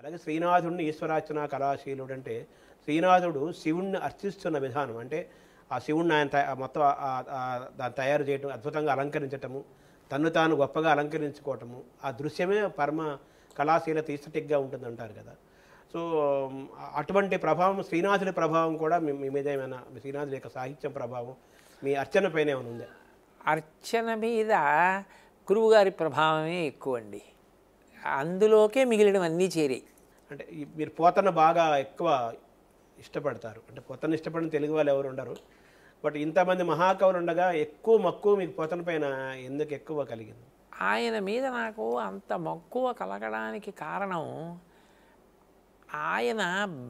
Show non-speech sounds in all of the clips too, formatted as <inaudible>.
అలాగే శ్రీనాథుడిని ఈశ్వరార్చన కళాశీలుడు అంటే శ్రీనాథుడు శివుణ్ణి అర్చిస్తున్న విధానం అంటే ఆ శివుణ్ణి ఆయన మొత్తం దాన్ని తయారు చేయటం అద్భుతంగా అలంకరించటము తన్ను తాను గొప్పగా అలంకరించుకోవటము ఆ దృశ్యమే పరమ కళాశీలత ఉంటుంది అంటారు కదా సో అటువంటి ప్రభావం శ్రీనాథుడి ప్రభావం కూడా మీ మీద ఏమైనా శ్రీనాథుడి యొక్క సాహిత్యం ప్రభావం మీ అర్చన పైన ఏమైనా ఉందా అర్చన మీద గురువుగారి ప్రభావమే ఎక్కువ అండి అందులోకే మిగిలినవి అన్నీ చేరాయి అంటే మీరు పోతన బాగా ఎక్కువ ఇష్టపడతారు అంటే పోతన ఇష్టపడిన తెలుగు వాళ్ళు ఎవరు ఉండరు బట్ ఇంతమంది మహాకవులు ఉండగా ఎక్కువ మక్కువ మీకు పోతన పైన ఎందుకు ఎక్కువ కలిగింది ఆయన మీద నాకు అంత మక్కువ కలగడానికి కారణం ఆయన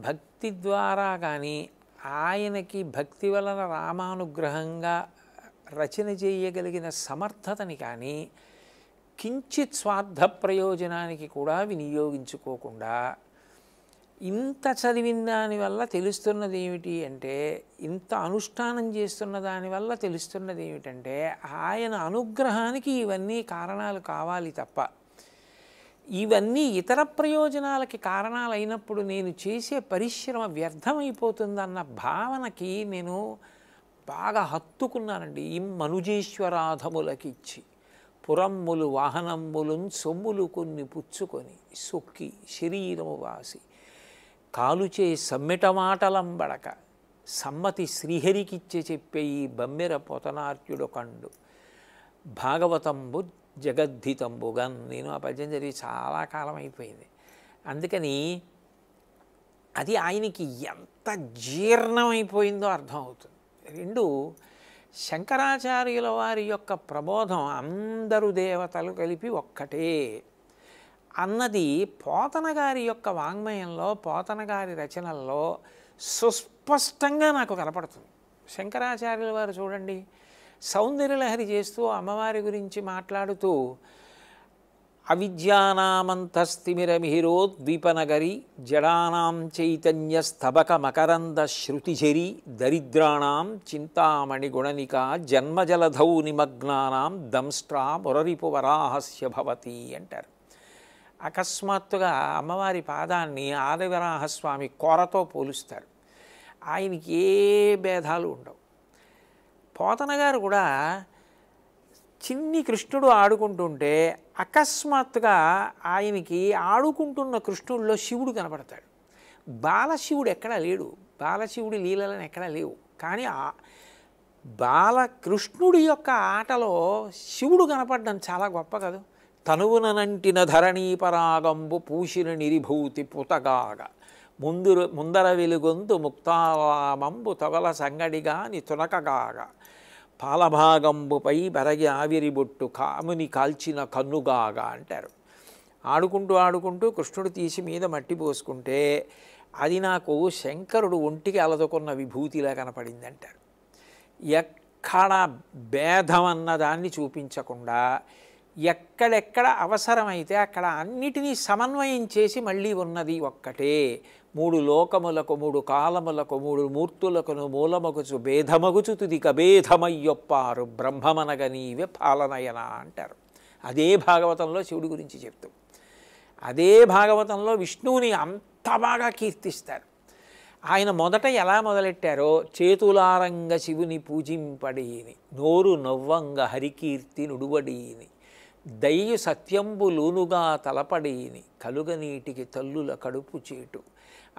భక్తి ద్వారా కానీ ఆయనకి భక్తి వలన రామానుగ్రహంగా రచన చేయగలిగిన సమర్థతని కానీ కించిత్ స్వార్థ ప్రయోజనానికి కూడా వినియోగించుకోకుండా ఇంత చదివిన దానివల్ల తెలుస్తున్నది ఏమిటి అంటే ఇంత అనుష్ఠానం చేస్తున్న దానివల్ల తెలుస్తున్నది ఏమిటంటే ఆయన అనుగ్రహానికి ఇవన్నీ కారణాలు కావాలి తప్ప ఇవన్నీ ఇతర ప్రయోజనాలకి కారణాలైనప్పుడు నేను చేసే పరిశ్రమ వ్యర్థమైపోతుందన్న భావనకి నేను బాగా హత్తుకున్నానండి ఇమ్మనుజేశ్వరాధములకిచ్చి పురమ్ములు వాహనమ్ములు సొమ్ములు కొన్ని పుచ్చుకొని సొక్కి శరీరము వాసి కాలుచే సమ్మిటమాటలంబడక సమ్మతి శ్రీహరికిచ్చే చెప్పే ఈ బమ్మెర పొతనార్చుడు కండు భాగవతంబు జగద్ధితంబుగన్ నేను ఆ పద్యం జరిగి చాలా కాలం అయిపోయింది అందుకని అది ఆయనకి ఎంత జీర్ణమైపోయిందో అర్థం అవుతుంది రెండు శంకరాచార్యుల వారి యొక్క ప్రబోధం అందరు దేవతలు కలిపి ఒక్కటే అన్నది పోతన గారి యొక్క వాంగ్మయంలో పోతన గారి రచనల్లో సుస్పష్టంగా నాకు కనపడుతుంది శంకరాచార్యుల వారు చూడండి సౌందర్యలహరి చేస్తూ అమ్మవారి గురించి మాట్లాడుతూ అవిద్యానామంతస్థిమిరమిహిరో ద్వీపనగరి జడానాం చైతన్య స్థబక మకరంద శృతిఝరి దరిద్రాణం చింతామణిగుణనిక జన్మజలధౌ నిమగ్నానాం మురరిపు వరాహస్య భవతి అంటారు అకస్మాత్తుగా అమ్మవారి పాదాన్ని ఆదివరాహస్వామి కొరతో పోలుస్తారు ఆయనకి ఏ భేదాలు ఉండవు పోతనగారు కూడా చిన్ని కృష్ణుడు ఆడుకుంటుంటే అకస్మాత్తుగా ఆయనకి ఆడుకుంటున్న కృష్ణుడిలో శివుడు కనపడతాడు బాలశివుడు ఎక్కడా లేడు బాలశివుడి లీలలను ఎక్కడా లేవు కానీ బాలకృష్ణుడి యొక్క ఆటలో శివుడు కనపడడం చాలా గొప్ప కదా తనువునంటిన ధరణీ పరాగంబు పూసిన నిరిభూతి పుతగాగ ముందు ముందర వెలుగొంతు ముక్తావామంబు తొగల సంగడిగాని తునకగాగా పాలభాగంబుపై బెరగి ఆవిరిబొట్టు కాముని కాల్చిన కన్నుగాగా అంటారు ఆడుకుంటూ ఆడుకుంటూ కృష్ణుడు తీసి మీద మట్టి పోసుకుంటే అది నాకు శంకరుడు ఒంటికి అలదుకున్న విభూతిలా కనపడింది అంటారు ఎక్కడ భేదం అన్నదాన్ని చూపించకుండా ఎక్కడెక్కడ అవసరమైతే అక్కడ అన్నిటినీ సమన్వయం చేసి మళ్ళీ ఉన్నది ఒక్కటే మూడు లోకములకు మూడు కాలములకు మూడు మూర్తులకును మూలమగుచు భేదమగుచు తుదిక భేదమయ్యొప్పారు బ్రహ్మమనగ నీవే పాలనయన అంటారు అదే భాగవతంలో శివుడి గురించి చెప్తూ అదే భాగవతంలో విష్ణువుని అంత బాగా కీర్తిస్తారు ఆయన మొదట ఎలా మొదలెట్టారో చేతులారంగ శివుని పూజింపడీని నోరు నవ్వంగ హరికీర్తి నుడువడీని దయ్యు లూనుగా తలపడేని కలుగనీటికి తల్లుల కడుపు చేటు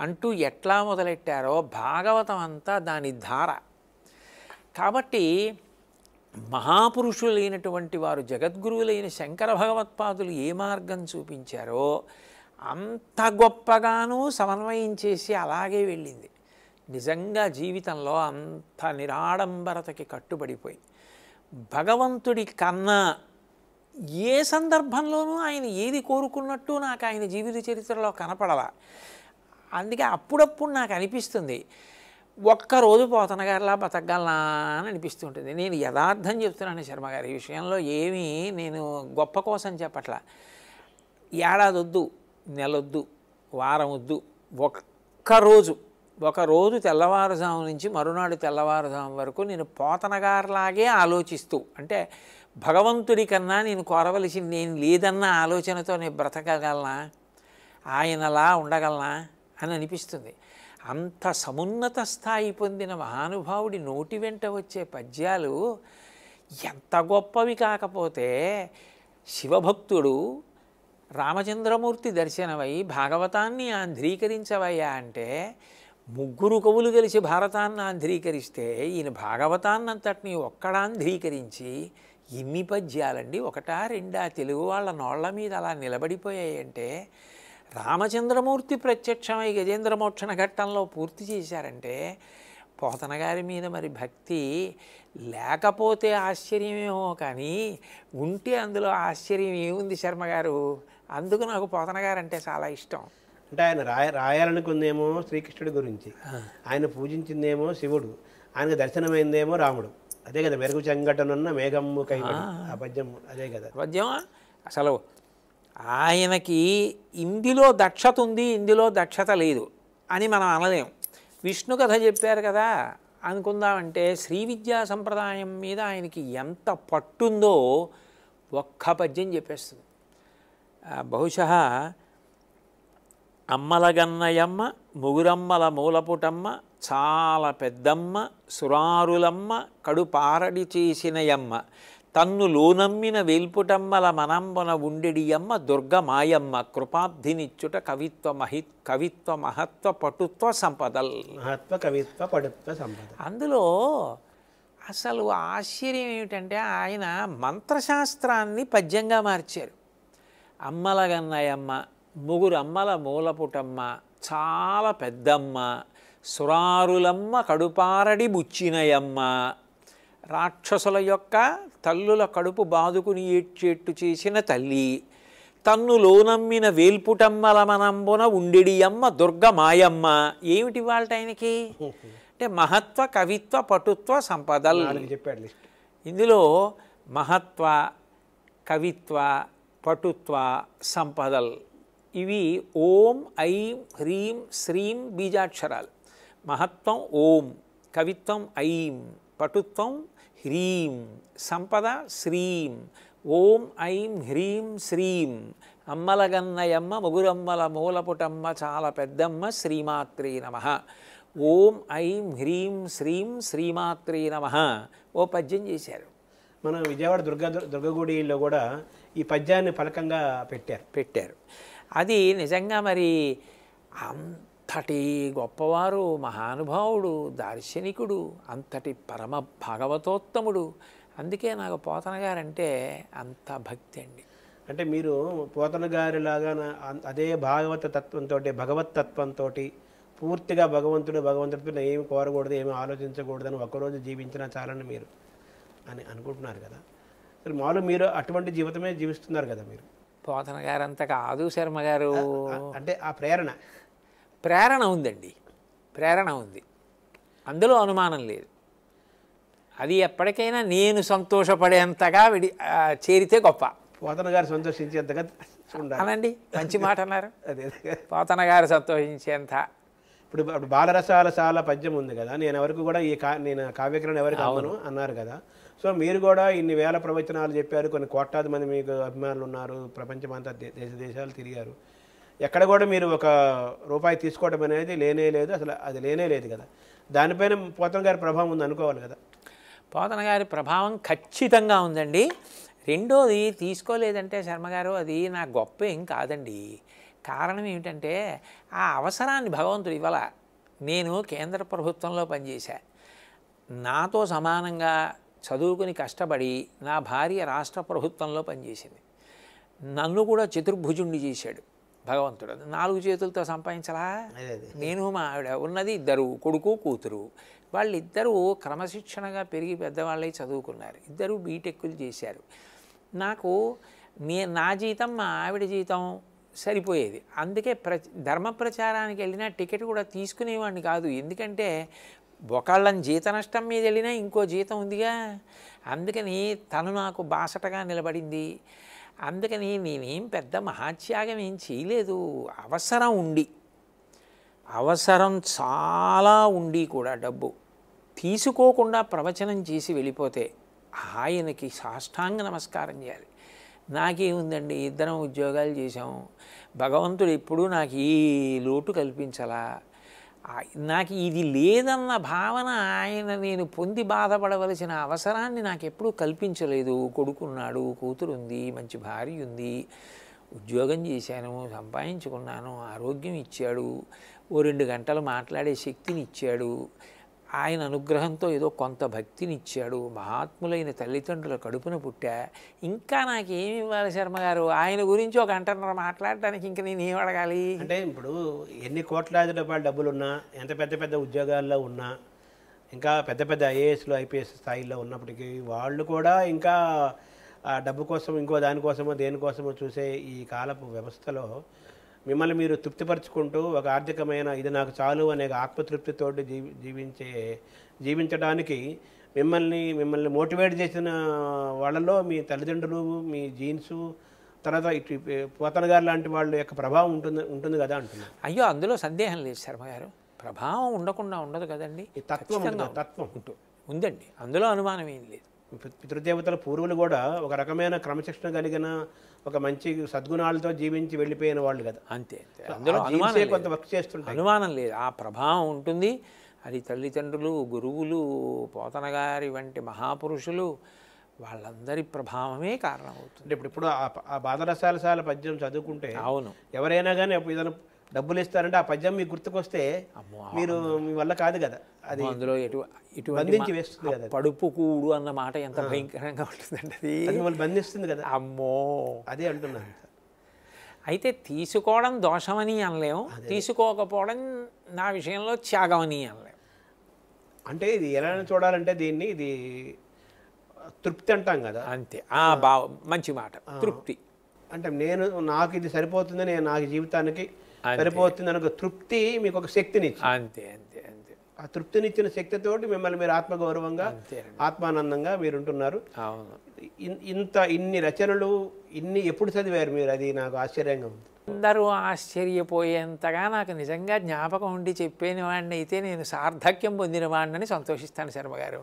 అంటూ ఎట్లా మొదలెట్టారో భాగవతం అంతా దాని ధార కాబట్టి మహాపురుషులైనటువంటి వారు జగద్గురువులైన శంకర భగవత్పాదులు ఏ మార్గం చూపించారో అంత గొప్పగానూ సమన్వయం చేసి అలాగే వెళ్ళింది నిజంగా జీవితంలో అంత నిరాడంబరతకి కట్టుబడిపోయి భగవంతుడి కన్నా ఏ సందర్భంలోనూ ఆయన ఏది కోరుకున్నట్టు నాకు ఆయన జీవిత చరిత్రలో కనపడలా అందుకే అప్పుడప్పుడు నాకు అనిపిస్తుంది ఒక్కరోజు గారిలా బతకగలనా అని అనిపిస్తుంటుంది నేను యథార్థం చెప్తున్నాను శర్మ ఈ విషయంలో ఏమీ నేను గొప్ప కోసం చెప్పట్ల వద్దు నెల నెలొద్దు వారం వద్దు ఒక్కరోజు ఒకరోజు తెల్లవారుజాము నుంచి మరునాడు తెల్లవారుజాము వరకు నేను పోతనగారిలాగే ఆలోచిస్తూ అంటే భగవంతుడి కన్నా నేను కోరవలసింది నేను లేదన్న ఆలోచనతో నేను బ్రతకగలనా ఆయనలా ఉండగలనా అని అనిపిస్తుంది అంత సమున్నత స్థాయి పొందిన మహానుభావుడి నోటి వెంట వచ్చే పద్యాలు ఎంత గొప్పవి కాకపోతే శివభక్తుడు రామచంద్రమూర్తి దర్శనమై భాగవతాన్ని ఆంధ్రీకరించవయ్యా అంటే ముగ్గురు కవులు కలిసి భారతాన్ని ఆంధ్రీకరిస్తే ఈయన భాగవతాన్నంతటిని ఒక్కడ ఆంధ్రీకరించి ఇన్ని పద్యాలండి ఒకటా రెండా తెలుగు వాళ్ళ నోళ్ల మీద అలా నిలబడిపోయాయంటే రామచంద్రమూర్తి ప్రత్యక్షమై గజేంద్రమోక్షణ ఘట్టంలో పూర్తి చేశారంటే పోతన గారి మీద మరి భక్తి లేకపోతే ఆశ్చర్యమేమో కానీ ఉంటే అందులో ఆశ్చర్యం ఏముంది శర్మగారు అందుకు నాకు పోతన గారు అంటే చాలా ఇష్టం అంటే ఆయన రాయ రాయాలనుకుందేమో శ్రీకృష్ణుడి గురించి ఆయన పూజించిందేమో శివుడు ఆయనకు దర్శనమైందేమో రాముడు అదే కదా మెరుగు చెంగటనున్న మేఘమ్ము కై ఆ పద్యం అదే కదా పద్యం అసలు ఆయనకి ఇందులో దక్షత ఉంది ఇందులో దక్షత లేదు అని మనం అనలేం విష్ణు కథ చెప్పారు కదా అనుకుందామంటే శ్రీ విద్యా సంప్రదాయం మీద ఆయనకి ఎంత పట్టుందో ఒక్క పద్యం చెప్పేస్తుంది బహుశ అమ్మల గన్నయమ్మ ముగురమ్మల మూలపుటమ్మ చాలా పెద్దమ్మ సురారులమ్మ కడుపారడి చేసినయమ్మ తన్ను లోనమ్మిన వేల్పుటమ్మల మనంబన ఉండెడియమ్మ మాయమ్మ కృపాబ్ధినిచ్చుట కవిత్వ మహి కవిత్వ మహత్వ పటుత్వ సంపదల్ మహత్వ కవిత్వ పటుత్వ సంపద అందులో అసలు ఆశ్చర్యం ఏమిటంటే ఆయన మంత్రశాస్త్రాన్ని పద్యంగా మార్చారు అమ్మల గన్నయమ్మ ముగురు అమ్మల మూలపుటమ్మ చాలా పెద్దమ్మ సురారులమ్మ కడుపారడి బుచ్చినయమ్మ రాక్షసుల యొక్క తల్లుల కడుపు బాదుకుని ఏడ్చేట్టు చేసిన తల్లి తన్ను లోనమ్మిన వేల్పుటమ్మల మనంబున అమ్మ దుర్గ మాయమ్మ ఏమిటి వాళ్ళ ఆయనకి అంటే మహత్వ కవిత్వ పటుత్వ సంపదలు చెప్పాడు ఇందులో మహత్వ కవిత్వ పటుత్వ సంపదల్ ఇవి ఓం ఐం హ్రీం శ్రీం బీజాక్షరాలు మహత్వం ఓం కవిత్వం ఐం పటుత్వం హ్రీం సంపద శ్రీం ఓం ఐం హ్రీం శ్రీం అమ్మలగన్నయమ్మ ముగురమ్మల మూలపుటమ్మ చాలా పెద్దమ్మ శ్రీమాత్రీ నమ ఓం ఐం హ్రీం శ్రీం శ్రీమాత్రీ నమ ఓ పద్యం చేశారు మన విజయవాడ దుర్గా దుర్గగుడిలో కూడా ఈ పద్యాన్ని ఫలకంగా పెట్టారు పెట్టారు అది నిజంగా మరి అంత అంతటి గొప్పవారు మహానుభావుడు దార్శనికుడు అంతటి పరమ భగవతోత్తముడు అందుకే నాకు పోతన గారంటే అంత భక్తి అండి అంటే మీరు పోతన గారిలాగా అదే భాగవత తత్వంతో భగవత్ తత్వంతో పూర్తిగా భగవంతుడు భగవంతుడితో ఏమి కోరకూడదు ఏమి ఆలోచించకూడదని ఒక్కరోజు జీవించినా చాలని మీరు అని అనుకుంటున్నారు కదా అసలు మాలు మీరు అటువంటి జీవితమే జీవిస్తున్నారు కదా మీరు పోతన గారు అంత కాదు శర్మ గారు అంటే ఆ ప్రేరణ ప్రేరణ ఉందండి ప్రేరణ ఉంది అందులో అనుమానం లేదు అది ఎప్పటికైనా నేను సంతోషపడేంతగా విడి చేరితే గొప్ప పోతన గారు సంతోషించేంతగా అనండి మంచి మాట అన్నారు <laughs> అదే పోతన గారు సంతోషించేంత ఇప్పుడు ఇప్పుడు బాలరసాల సాల పద్యం ఉంది కదా నేను ఎవరికి కూడా ఈ కా నేను కావ్యకరణ ఎవరికి అవును అన్నారు కదా సో మీరు కూడా ఇన్ని వేల ప్రవచనాలు చెప్పారు కొన్ని కోట్లాది మంది మీకు అభిమానులు ఉన్నారు ప్రపంచమంతా దేశ దేశాలు తిరిగారు ఎక్కడ కూడా మీరు ఒక రూపాయి తీసుకోవడం అనేది లేనే లేదు అసలు అది లేనే లేదు కదా దానిపైన పోతన గారి ప్రభావం ఉంది అనుకోవాలి కదా పోతన గారి ప్రభావం ఖచ్చితంగా ఉందండి రెండోది తీసుకోలేదంటే శర్మగారు అది నా గొప్ప ఏం కాదండి కారణం ఏమిటంటే ఆ అవసరాన్ని భగవంతుడు ఇవ్వాల నేను కేంద్ర ప్రభుత్వంలో పనిచేశా నాతో సమానంగా చదువుకుని కష్టపడి నా భార్య రాష్ట్ర ప్రభుత్వంలో పనిచేసింది నన్ను కూడా చతుర్భుజుండి చేశాడు భగవంతుడు నాలుగు చేతులతో సంపాదించలా నేను మా ఆవిడ ఉన్నది ఇద్దరు కొడుకు కూతురు వాళ్ళిద్దరూ క్రమశిక్షణగా పెరిగి పెద్దవాళ్ళై చదువుకున్నారు ఇద్దరు బీటెక్కులు చేశారు నాకు నే నా జీతం మా ఆవిడ జీతం సరిపోయేది అందుకే ప్ర ధర్మ ప్రచారానికి వెళ్ళినా టికెట్ కూడా తీసుకునేవాడిని కాదు ఎందుకంటే ఒకళ్ళని జీత నష్టం మీద వెళ్ళినా ఇంకో జీతం ఉందిగా అందుకని తను నాకు బాసటగా నిలబడింది అందుకని మేమేం పెద్ద మహాత్యాగం ఏం చేయలేదు అవసరం ఉండి అవసరం చాలా ఉండి కూడా డబ్బు తీసుకోకుండా ప్రవచనం చేసి వెళ్ళిపోతే ఆయనకి సాష్టాంగ నమస్కారం చేయాలి నాకేముందండి ఇద్దరం ఉద్యోగాలు చేసాం భగవంతుడు ఎప్పుడూ నాకు ఈ లోటు కల్పించలా నాకు ఇది లేదన్న భావన ఆయన నేను పొంది బాధపడవలసిన అవసరాన్ని నాకు ఎప్పుడూ కల్పించలేదు కొడుకున్నాడు కూతురు ఉంది మంచి భార్య ఉంది ఉద్యోగం చేశాను సంపాదించుకున్నాను ఆరోగ్యం ఇచ్చాడు ఓ రెండు గంటలు మాట్లాడే శక్తిని ఇచ్చాడు ఆయన అనుగ్రహంతో ఏదో కొంత భక్తినిచ్చాడు మహాత్ములైన తల్లిదండ్రుల కడుపున పుట్టా ఇంకా నాకేమి ఇవ్వాలి శర్మ గారు ఆయన గురించి ఒక అంటున్నారు మాట్లాడటానికి ఇంకా నేను ఏం అడగాలి అంటే ఇప్పుడు ఎన్ని కోట్లాది డబ్బులు ఉన్నా ఎంత పెద్ద పెద్ద ఉద్యోగాల్లో ఉన్నా ఇంకా పెద్ద పెద్ద ఐఏఎస్లు ఐపీఎస్ స్థాయిలో ఉన్నప్పటికీ వాళ్ళు కూడా ఇంకా డబ్బు కోసం ఇంకో దానికోసమో దేనికోసమో చూసే ఈ కాలపు వ్యవస్థలో మిమ్మల్ని మీరు తృప్తిపరచుకుంటూ ఒక ఆర్థికమైన ఇది నాకు చాలు అనే ఆత్మతృప్తితోటి జీవి జీవించే జీవించడానికి మిమ్మల్ని మిమ్మల్ని మోటివేట్ చేసిన వాళ్ళలో మీ తల్లిదండ్రులు మీ జీన్సు తర్వాత ఇటు పోతన గారు లాంటి వాళ్ళ యొక్క ప్రభావం ఉంటుంది ఉంటుంది కదా అంటున్నారు అయ్యో అందులో సందేహం లేదు శర్మ గారు ప్రభావం ఉండకుండా ఉండదు కదండి తత్వం తత్వం ఉందండి అందులో అనుమానం ఏం లేదు పితృదేవతల పూర్వులు కూడా ఒక రకమైన క్రమశిక్షణ కలిగిన ఒక మంచి సద్గుణాలతో జీవించి వెళ్ళిపోయిన వాళ్ళు కదా అంతే అందులో కొంత వర్క్ చేస్తుంటారు అనుమానం లేదు ఆ ప్రభావం ఉంటుంది అది తల్లిదండ్రులు గురువులు పోతనగారి వంటి మహాపురుషులు వాళ్ళందరి ప్రభావమే కారణం అవుతుంది ఇప్పుడు ఇప్పుడు ఆ బాధరసాల పద్యం చదువుకుంటే అవును ఎవరైనా కానీ ఏదైనా డబ్బులు ఇస్తారంటే ఆ పద్యం మీకు గుర్తుకొస్తే మీరు మీ వల్ల కాదు కదా అది అందులో ఎటు ఇటువంటి వేస్తుంది కదా పడుపు కూడు అన్న మాట ఎంత భయంకరంగా ఉంటుందండి అది మిమ్మల్ని బంధిస్తుంది కదా అమ్మో అదే అంటున్నాను అయితే తీసుకోవడం దోషమని అనలేము తీసుకోకపోవడం నా విషయంలో త్యాగమని అనలేము అంటే ఇది ఎలా చూడాలంటే దీన్ని ఇది తృప్తి అంటాం కదా అంతే బా మంచి మాట తృప్తి అంటే నేను నాకు ఇది సరిపోతుంది నేను నాకు జీవితానికి సరిపోతుంది ఒక తృప్తి మీకు ఒక శక్తిని అంతే అంతే అంతే ఆ తృప్తినిచ్చిన శక్తితోటి మిమ్మల్ని మీరు ఆత్మగౌరవంగా ఆత్మానందంగా మీరుంటున్నారు అవును ఇంత ఇన్ని రచనలు ఇన్ని ఎప్పుడు చదివారు మీరు అది నాకు ఆశ్చర్యంగా ఉంది అందరూ ఆశ్చర్యపోయేంతగా నాకు నిజంగా జ్ఞాపకం ఉండి చెప్పేని వాడిని అయితే నేను సార్థక్యం పొందిన వాడిని సంతోషిస్తాను శర్మగారు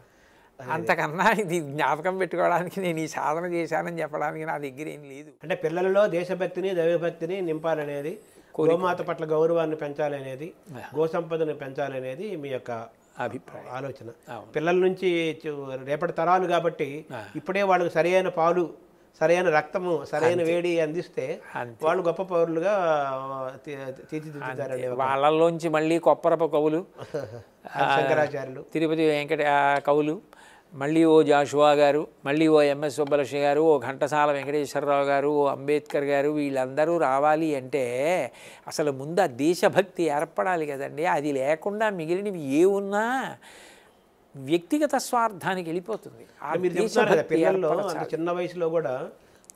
అంతకన్నా ఇది జ్ఞాపకం పెట్టుకోవడానికి నేను ఈ సాధన చేశానని చెప్పడానికి నా దగ్గర ఏం లేదు అంటే పిల్లలలో దేశభక్తిని దైవభక్తిని నింపాలనేది గోమాత పట్ల గౌరవాన్ని పెంచాలి అనేది గో సంపదను పెంచాలి అనేది మీ యొక్క అభిప్రాయం ఆలోచన పిల్లల నుంచి రేపటి తరాలు కాబట్టి ఇప్పుడే వాళ్ళకి సరైన పాలు సరైన రక్తము సరైన వేడి అందిస్తే వాళ్ళు గొప్ప పౌరులుగా తీర్చిదిద్దుతారండి వాళ్ళలోంచి మళ్ళీ కొప్పరప కవులు <laughs> శంకరాచార్యులు తిరుపతి వెంకట కవులు మళ్ళీ ఓ జాషువా గారు మళ్ళీ ఓ ఎంఎస్ సుబ్బలక్ష్మి గారు ఓ ఘంటసాల వెంకటేశ్వరరావు గారు ఓ అంబేద్కర్ గారు వీళ్ళందరూ రావాలి అంటే అసలు ముందు ఆ దేశభక్తి ఏర్పడాలి కదండి అది లేకుండా మిగిలినవి ఏ ఉన్నా వ్యక్తిగత స్వార్థానికి వెళ్ళిపోతుంది పిల్లల్లో చిన్న వయసులో కూడా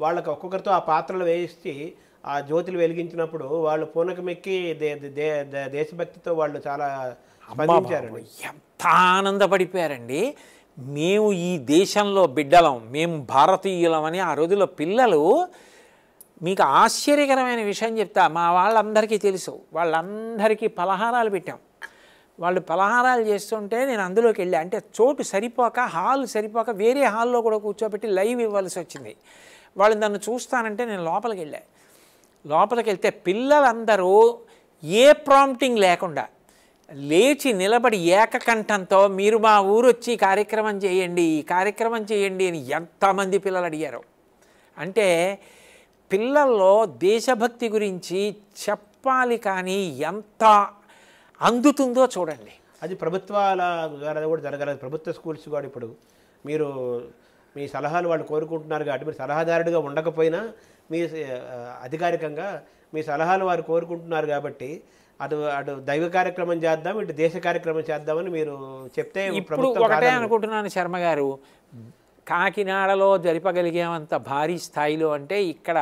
వాళ్ళకి ఒక్కొక్కరితో ఆ పాత్రలు వేయిస్తే ఆ జ్యోతులు వెలిగించినప్పుడు వాళ్ళు పూనకమెక్కి దేశభక్తితో వాళ్ళు చాలా ఎంత ఆనందపడిపోయారండి మేము ఈ దేశంలో బిడ్డలం మేము భారతీయులం అని ఆ రోజుల్లో పిల్లలు మీకు ఆశ్చర్యకరమైన విషయం చెప్తా మా వాళ్ళందరికీ తెలుసు వాళ్ళందరికీ పలహారాలు పెట్టాం వాళ్ళు పలహారాలు చేస్తుంటే నేను అందులోకి వెళ్ళా అంటే చోటు సరిపోక హాల్ సరిపోక వేరే హాల్లో కూడా కూర్చోబెట్టి లైవ్ ఇవ్వాల్సి వచ్చింది వాళ్ళు నన్ను చూస్తానంటే నేను లోపలికి వెళ్ళా లోపలికి వెళ్తే పిల్లలందరూ ఏ ప్రాంప్టింగ్ లేకుండా లేచి నిలబడి ఏకకంఠంతో మీరు మా ఊరొచ్చి కార్యక్రమం చేయండి ఈ కార్యక్రమం చేయండి అని ఎంతమంది పిల్లలు అడిగారు అంటే పిల్లల్లో దేశభక్తి గురించి చెప్పాలి కానీ ఎంత అందుతుందో చూడండి అది ప్రభుత్వాల ద్వారా కూడా జరగలేదు ప్రభుత్వ స్కూల్స్ కూడా ఇప్పుడు మీరు మీ సలహాలు వాళ్ళు కోరుకుంటున్నారు కాబట్టి మీరు సలహాదారుడిగా ఉండకపోయినా మీ అధికారికంగా మీ సలహాలు వారు కోరుకుంటున్నారు కాబట్టి అటు అటు దైవ కార్యక్రమం చేద్దాం ఇటు దేశ కార్యక్రమం చేద్దామని మీరు చెప్తే ఇప్పుడు ఒకటే అనుకుంటున్నాను శర్మ గారు కాకినాడలో జరిపగలిగేంత భారీ స్థాయిలో అంటే ఇక్కడ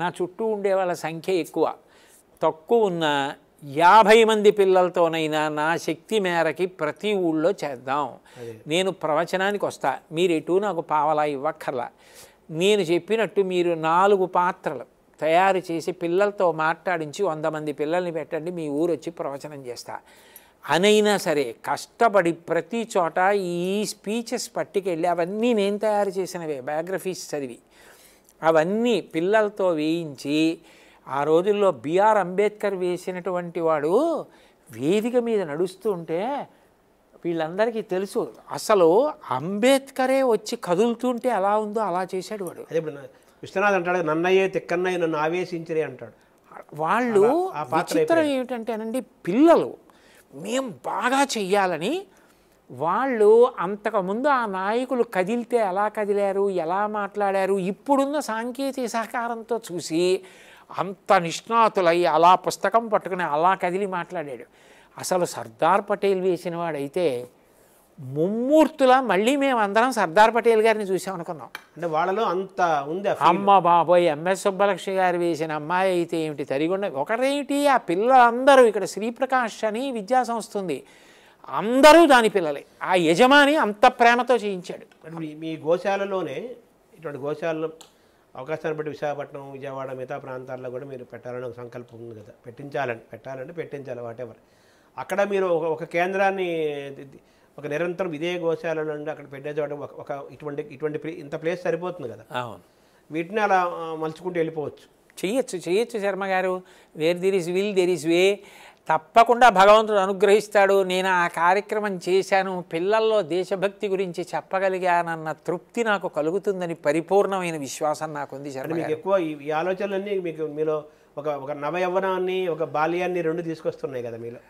నా చుట్టూ ఉండే వాళ్ళ సంఖ్య ఎక్కువ తక్కువ ఉన్న యాభై మంది పిల్లలతోనైనా నా శక్తి మేరకి ప్రతి ఊళ్ళో చేద్దాం నేను ప్రవచనానికి వస్తా మీరు ఎటు నాకు పావలా ఇవ్వక్కర్లా నేను చెప్పినట్టు మీరు నాలుగు పాత్రలు తయారు చేసి పిల్లలతో మాట్లాడించి వంద మంది పిల్లల్ని పెట్టండి మీ ఊరు వచ్చి ప్రవచనం చేస్తా అనైనా సరే కష్టపడి ప్రతి చోట ఈ స్పీచెస్ పట్టుకెళ్ళి అవన్నీ నేను తయారు చేసినవే బయోగ్రఫీస్ చదివి అవన్నీ పిల్లలతో వేయించి ఆ రోజుల్లో బిఆర్ అంబేద్కర్ వేసినటువంటి వాడు వేదిక మీద నడుస్తూ ఉంటే వీళ్ళందరికీ తెలుసు అసలు అంబేద్కరే వచ్చి కదులుతుంటే ఎలా ఉందో అలా చేశాడు వాడు అదే విశ్వనాథ్ అంటాడు నన్నయ్యే తిక్కన్నయ్య నన్ను ఆవేశించరే అంటాడు వాళ్ళు ఏమిటంటే ఏమిటంటేనండి పిల్లలు మేం బాగా చెయ్యాలని వాళ్ళు అంతకుముందు ఆ నాయకులు కదిలితే ఎలా కదిలారు ఎలా మాట్లాడారు ఇప్పుడున్న సాంకేతిక సహకారంతో చూసి అంత నిష్ణాతులై అలా పుస్తకం పట్టుకుని అలా కదిలి మాట్లాడాడు అసలు సర్దార్ పటేల్ వేసిన వాడైతే ముమ్మూర్తులా మళ్ళీ మేము అందరం సర్దార్ పటేల్ గారిని చూసాం అనుకున్నాం అంటే వాళ్ళలో అంత ఉంది అమ్మ బాబోయ్ ఎంఎస్ సుబ్బలక్ష్మి గారు వేసిన అమ్మాయి అయితే ఏమిటి తరిగొండ ఒకరేమిటి ఆ పిల్లలందరూ ఇక్కడ శ్రీప్రకాష్ అని విద్యా సంస్థ ఉంది అందరూ దాని పిల్లలే ఆ యజమాని అంత ప్రేమతో చేయించాడు మీ గోశాలలోనే ఇటువంటి గోశాలలో అవకాశాన్ని బట్టి విశాఖపట్నం విజయవాడ మిగతా ప్రాంతాల్లో కూడా మీరు పెట్టాలని ఒక సంకల్పం ఉంది కదా పెట్టించాలని పెట్టాలంటే పెట్టించాలి వాటెవర్ అక్కడ మీరు ఒక కేంద్రాన్ని ఒక నిరంతరం ఇదే గోశాలలో అక్కడ చోట ఒక ఇటువంటి ఇటువంటి ఇంత ప్లేస్ సరిపోతుంది కదా అవును వీటిని అలా మలుచుకుంటూ వెళ్ళిపోవచ్చు చెయ్యొచ్చు చెయ్యొచ్చు శర్మ గారు where there is will there is way తప్పకుండా భగవంతుడు అనుగ్రహిస్తాడు నేను ఆ కార్యక్రమం చేశాను పిల్లల్లో దేశభక్తి గురించి చెప్పగలిగానన్న తృప్తి నాకు కలుగుతుందని పరిపూర్ణమైన విశ్వాసం ఉంది శర్మ మీకు ఎక్కువ ఈ ఆలోచనలన్నీ మీకు మీలో ఒక ఒక నవ ఒక బాల్యాన్ని రెండు తీసుకొస్తున్నాయి కదా మీలో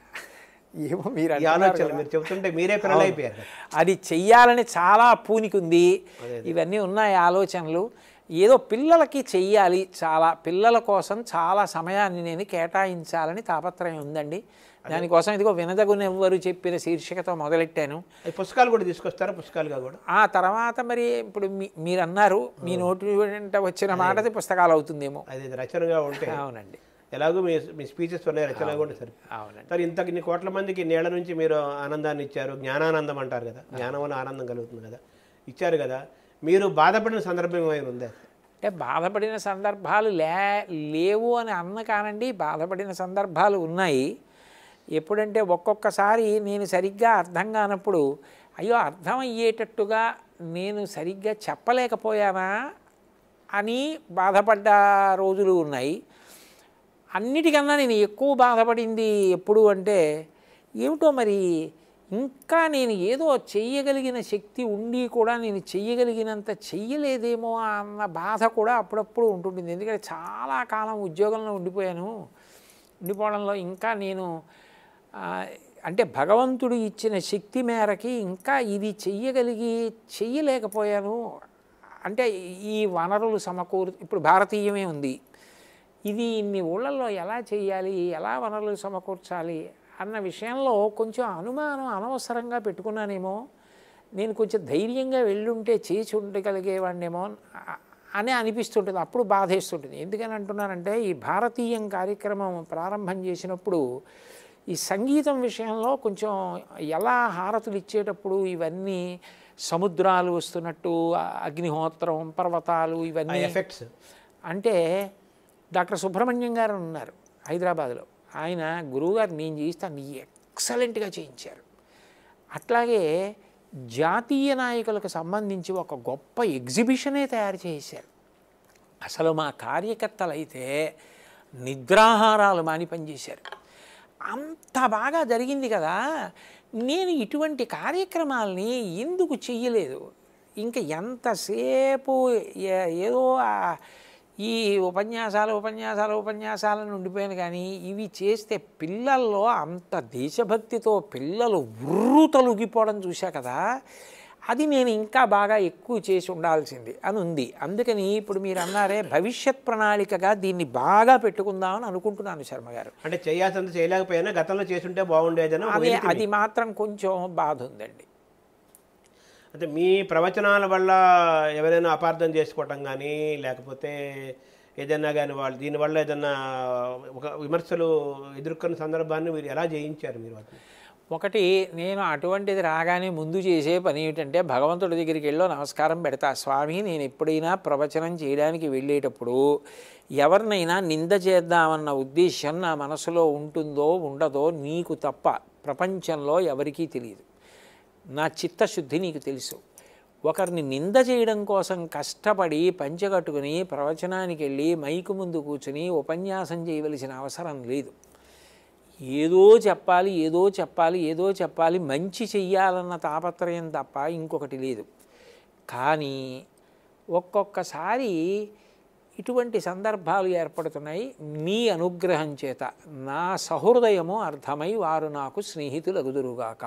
ఏమో మీరు ఆలోచన మీరు చెబుతుంటే మీరే పిల్లలైపోయారు అది చెయ్యాలని చాలా పూనికుంది ఇవన్నీ ఉన్నాయి ఆలోచనలు ఏదో పిల్లలకి చెయ్యాలి చాలా పిల్లల కోసం చాలా సమయాన్ని నేను కేటాయించాలని తాపత్రయం ఉందండి దానికోసం ఇదిగో వినదగునెవ్వరు చెప్పిన శీర్షికతో మొదలెట్టాను పుస్తకాలు కూడా తీసుకొస్తారా పుస్తకాలుగా కూడా ఆ తర్వాత మరి ఇప్పుడు మీరు అన్నారు మీ నోటి వచ్చిన మాటది పుస్తకాలు అవుతుందేమో అది రచనగా ఉంటే అవునండి ఎలాగో మీ మీ స్పీచెస్ ఉన్నాయి రచన కూడా సరే సరే ఇంత ఇన్ని కోట్ల మందికి నీళ్ళ నుంచి మీరు ఆనందాన్ని ఇచ్చారు జ్ఞానానందం అంటారు కదా జ్ఞానం ఆనందం కలుగుతుంది కదా ఇచ్చారు కదా మీరు బాధపడిన సందర్భం ఏమైనా ఉందా అంటే బాధపడిన సందర్భాలు లే లేవు అని అన్న కానండి బాధపడిన సందర్భాలు ఉన్నాయి ఎప్పుడంటే ఒక్కొక్కసారి నేను సరిగ్గా అర్థం కానప్పుడు అయ్యో అర్థమయ్యేటట్టుగా నేను సరిగ్గా చెప్పలేకపోయానా అని బాధపడ్డ రోజులు ఉన్నాయి అన్నిటికన్నా నేను ఎక్కువ బాధపడింది ఎప్పుడు అంటే ఏమిటో మరి ఇంకా నేను ఏదో చెయ్యగలిగిన శక్తి ఉండి కూడా నేను చెయ్యగలిగినంత చెయ్యలేదేమో అన్న బాధ కూడా అప్పుడప్పుడు ఉంటుంటుంది ఎందుకంటే చాలా కాలం ఉద్యోగంలో ఉండిపోయాను ఉండిపోవడంలో ఇంకా నేను అంటే భగవంతుడు ఇచ్చిన శక్తి మేరకి ఇంకా ఇది చెయ్యగలిగి చెయ్యలేకపోయాను అంటే ఈ వనరులు సమకూరు ఇప్పుడు భారతీయమే ఉంది ఇది ఇన్ని ఊళ్ళల్లో ఎలా చేయాలి ఎలా వనరులు సమకూర్చాలి అన్న విషయంలో కొంచెం అనుమానం అనవసరంగా పెట్టుకున్నానేమో నేను కొంచెం ధైర్యంగా వెళ్ళుంటే చేసి ఉండగలిగేవాడినేమో అని అనిపిస్తుంటుంది అప్పుడు బాధేస్తుంటుంది ఎందుకని అంటున్నానంటే ఈ భారతీయం కార్యక్రమం ప్రారంభం చేసినప్పుడు ఈ సంగీతం విషయంలో కొంచెం ఎలా హారతులు ఇచ్చేటప్పుడు ఇవన్నీ సముద్రాలు వస్తున్నట్టు అగ్నిహోత్రం పర్వతాలు ఇవన్నీ ఎఫెక్ట్స్ అంటే డాక్టర్ సుబ్రహ్మణ్యం గారు ఉన్నారు హైదరాబాద్లో ఆయన గురువుగారు నేను చేయిస్తాను ఎక్సలెంట్గా చేయించారు అట్లాగే జాతీయ నాయకులకు సంబంధించి ఒక గొప్ప ఎగ్జిబిషనే తయారు చేశారు అసలు మా కార్యకర్తలు అయితే నిద్రాహారాలు మాని పనిచేశారు అంత బాగా జరిగింది కదా నేను ఇటువంటి కార్యక్రమాలని ఎందుకు చెయ్యలేదు ఇంకా ఎంతసేపు ఏదో ఈ ఉపన్యాసాలు ఉపన్యాసాలు ఉపన్యాసాలను ఉండిపోయాను కానీ ఇవి చేస్తే పిల్లల్లో అంత దేశభక్తితో పిల్లలు ఉర్రు తొలగిపోవడం చూశా కదా అది నేను ఇంకా బాగా ఎక్కువ చేసి ఉండాల్సింది అని ఉంది అందుకని ఇప్పుడు మీరు అన్నారే భవిష్యత్ ప్రణాళికగా దీన్ని బాగా పెట్టుకుందామని అనుకుంటున్నాను శర్మగారు అంటే చేయాల్సింది చేయలేకపోయినా గతంలో చేస్తుంటే బాగుండేదని అది మాత్రం కొంచెం బాధ ఉందండి అంటే మీ ప్రవచనాల వల్ల ఎవరైనా అపార్థం చేసుకోవటం కానీ లేకపోతే ఏదైనా కానీ వాళ్ళు దీనివల్ల ఏదైనా ఒక విమర్శలు ఎదుర్కొన్న సందర్భాన్ని మీరు ఎలా జయించారు మీరు ఒకటి నేను అటువంటిది రాగానే ముందు చేసే పని ఏమిటంటే భగవంతుడి దగ్గరికి వెళ్ళో నమస్కారం పెడతా స్వామి నేను ఎప్పుడైనా ప్రవచనం చేయడానికి వెళ్ళేటప్పుడు ఎవరినైనా నింద చేద్దామన్న ఉద్దేశం నా మనసులో ఉంటుందో ఉండదో నీకు తప్ప ప్రపంచంలో ఎవరికీ తెలియదు నా చిత్తశుద్ధి నీకు తెలుసు ఒకరిని నింద చేయడం కోసం కష్టపడి పంచగట్టుకుని ప్రవచనానికి వెళ్ళి మైకు ముందు కూర్చుని ఉపన్యాసం చేయవలసిన అవసరం లేదు ఏదో చెప్పాలి ఏదో చెప్పాలి ఏదో చెప్పాలి మంచి చెయ్యాలన్న తాపత్రయం తప్ప ఇంకొకటి లేదు కానీ ఒక్కొక్కసారి ఇటువంటి సందర్భాలు ఏర్పడుతున్నాయి మీ అనుగ్రహం చేత నా సహృదయము అర్థమై వారు నాకు స్నేహితులగుదురుగాక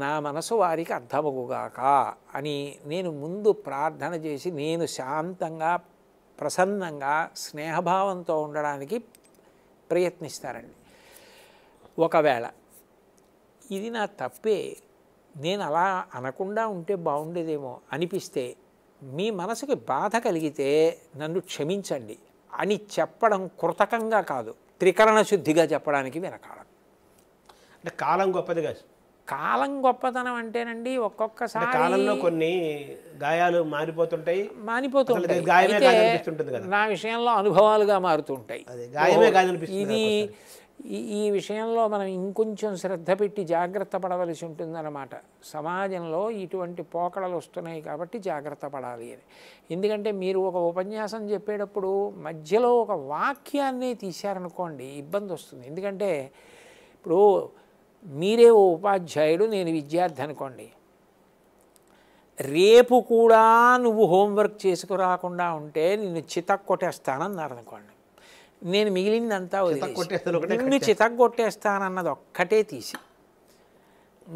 నా మనసు వారికి అర్థమగుగాక అని నేను ముందు ప్రార్థన చేసి నేను శాంతంగా ప్రసన్నంగా స్నేహభావంతో ఉండడానికి ప్రయత్నిస్తారండి ఒకవేళ ఇది నా తప్పే నేను అలా అనకుండా ఉంటే బాగుండేదేమో అనిపిస్తే మీ మనసుకి బాధ కలిగితే నన్ను క్షమించండి అని చెప్పడం కృతకంగా కాదు త్రికరణ శుద్ధిగా చెప్పడానికి వెనకాలం అంటే కాలం గొప్పది కాదు కాలం గొప్పతనం అంటేనండి ఒక్కొక్కసారి కాలంలో కొన్ని గాయాలు మారిపోతుంటాయి మారిపోతుంటాయి నా విషయంలో అనుభవాలుగా మారుతుంటాయి ఇది ఈ విషయంలో మనం ఇంకొంచెం శ్రద్ధ పెట్టి జాగ్రత్త పడవలసి ఉంటుందన్నమాట సమాజంలో ఇటువంటి పోకడలు వస్తున్నాయి కాబట్టి జాగ్రత్త పడాలి అని ఎందుకంటే మీరు ఒక ఉపన్యాసం చెప్పేటప్పుడు మధ్యలో ఒక వాక్యాన్ని తీశారనుకోండి ఇబ్బంది వస్తుంది ఎందుకంటే ఇప్పుడు మీరే ఓ ఉపాధ్యాయుడు నేను విద్యార్థి అనుకోండి రేపు కూడా నువ్వు హోంవర్క్ చేసుకురాకుండా ఉంటే నిన్ను చితక్ కొట్టేస్తానన్నారు అనుకోండి నేను మిగిలిందంతా నిన్ను కొట్టేస్తానన్నది ఒక్కటే తీసి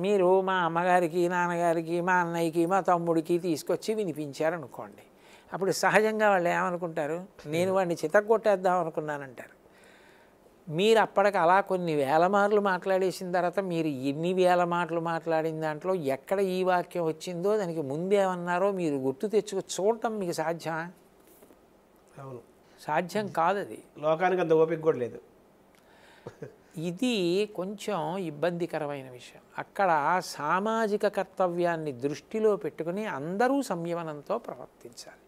మీరు మా అమ్మగారికి నాన్నగారికి మా అన్నయ్యకి మా తమ్ముడికి తీసుకొచ్చి వినిపించారనుకోండి అప్పుడు సహజంగా వాళ్ళు ఏమనుకుంటారు నేను వాడిని కొట్టేద్దాం అనుకున్నానంటారు మీరు అప్పటికి అలా కొన్ని వేల మార్లు మాట్లాడేసిన తర్వాత మీరు ఎన్ని వేల మాటలు మాట్లాడిన దాంట్లో ఎక్కడ ఈ వాక్యం వచ్చిందో దానికి ముందేమన్నారో మీరు గుర్తు తెచ్చుకు చూడటం మీకు సాధ్యమా అవును సాధ్యం కాదు అది లోకానికి అంత ఓపిక కూడా లేదు ఇది కొంచెం ఇబ్బందికరమైన విషయం అక్కడ సామాజిక కర్తవ్యాన్ని దృష్టిలో పెట్టుకుని అందరూ సంయమనంతో ప్రవర్తించాలి